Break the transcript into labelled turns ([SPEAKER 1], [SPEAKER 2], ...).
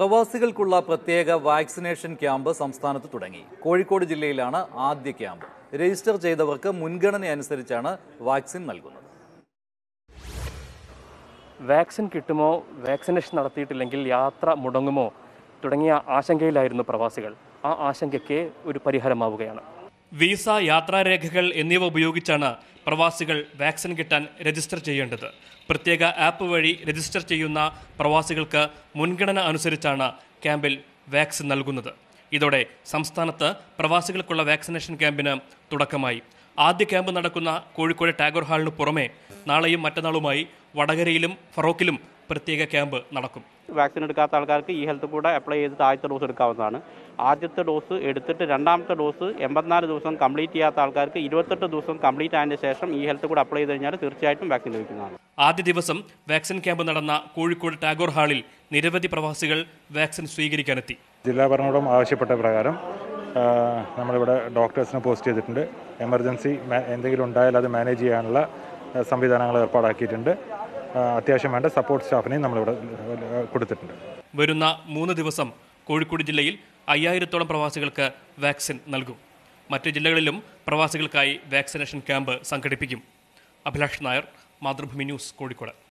[SPEAKER 1] പ്രവാസികൾക്കുള്ള പ്രത്യേക vaccination camp സംസ്ഥാനത്ത് തുടങ്ങി കോഴിക്കോട് ജില്ലയിലാണ് ആദ്യ ക്യാമ്പ് രജിസ്റ്റർ ചെയ്തവർക്ക് മുൻഗണന അനുസരിച്ചാണ് വാക്സിൻ നൽകുന്നത് വാക്സിൻ കിട്ടുമോ വാക്സിനേഷൻ നടത്തിയിട്ടില്ലെങ്കിൽ യാത്ര മുടങ്ങുമോ തുടങ്ങിയ ആശങ്കയിലായിരുന്നു പ്രവാസികൾ ആ ആശങ്കയ്ക്ക് ഒരു പരിഹാരമാവുകയാണ് വിസ യാത്രാരേഖകൾ എന്നിവ ഉപയോഗിച്ചാണ് പ്രവാസികൾ വാക്സിൻ കിട്ടാൻ രജിസ്റ്റർ ചെയ്യേണ്ടത് പ്രത്യേക ആപ്പ് വഴി രജിസ്റ്റർ ചെയ്യുന്ന പ്രവാസികൾക്ക് മുൻഗണന അനുസരിച്ചാണ് ക്യാമ്പിൽ വാക്സിൻ നൽകുന്നത് ഇതോടെ സംസ്ഥാനത്ത് പ്രവാസികൾക്കുള്ള വാക്സിനേഷൻ ക്യാമ്പിന് തുടക്കമായി ആദ്യ ക്യാമ്പ് നടക്കുന്ന കോഴിക്കോട് ടാഗോർ ഹാളിന് പുറമെ നാളെയും മറ്റന്നാളുമായി വടകരയിലും ഫറോക്കിലും പ്രത്യേക ക്യാമ്പ് നടക്കും
[SPEAKER 2] വാക്സിൻ എടുക്കാത്ത ആൾക്കാർക്ക് ഈ ഹെൽത്ത് കൂടെ അപ്ലൈ ചെയ്ത് ആദ്യത്തെ ഡോസ് എടുക്കാവുന്നതാണ് ആദ്യത്തെ ഡോസ് എടുത്തിട്ട് രണ്ടാമത്തെ ഡോസ് എൺപത്തിനാല് ദിവസം കംപ്ലീറ്റ് ചെയ്യാത്ത ആൾക്കാർക്ക് ഇരുപത്തെട്ട് ദിവസം കംപ്ലീറ്റ് ആയതിനു ശേഷം ഈ ഹെൽത്ത് കൂടെ അപ്ലൈ ചെയ്ത് കഴിഞ്ഞാൽ തീർച്ചയായിട്ടും വാക്സിൻ ലഭിക്കുന്നതാണ്
[SPEAKER 1] ആദ്യ ദിവസം വാക്സിൻ ക്യാമ്പ് നടന്ന കോഴിക്കോട് ടാഗോർ ഹാളിൽ നിരവധി പ്രവാസികൾ വാക്സിൻ സ്വീകരിക്കാനെത്തി
[SPEAKER 3] ജില്ലാ ഭരണകൂടം ആവശ്യപ്പെട്ട പ്രകാരം നമ്മളിവിടെ ഡോക്ടേഴ്സിനെ പോസ്റ്റ് ചെയ്തിട്ടുണ്ട് എമർജൻസി എന്തെങ്കിലും ഉണ്ടായാൽ അത് മാനേജ് ചെയ്യാനുള്ള സംവിധാനങ്ങൾ ഏർപ്പാടാക്കിയിട്ടുണ്ട് അത്യാവശ്യം വേണ്ട സപ്പോർട്ട് സ്റ്റാഫിനെയും നമ്മളിവിടെ കൊടുത്തിട്ടുണ്ട്
[SPEAKER 1] വരുന്ന മൂന്ന് ദിവസം കോഴിക്കോട് ജില്ലയിൽ അയ്യായിരത്തോളം പ്രവാസികൾക്ക് വാക്സിൻ നൽകും മറ്റ് ജില്ലകളിലും പ്രവാസികൾക്കായി വാക്സിനേഷൻ ക്യാമ്പ് സംഘടിപ്പിക്കും അഭിലാഷ് നായർ മാതൃഭൂമി ന്യൂസ് കോഴിക്കോട്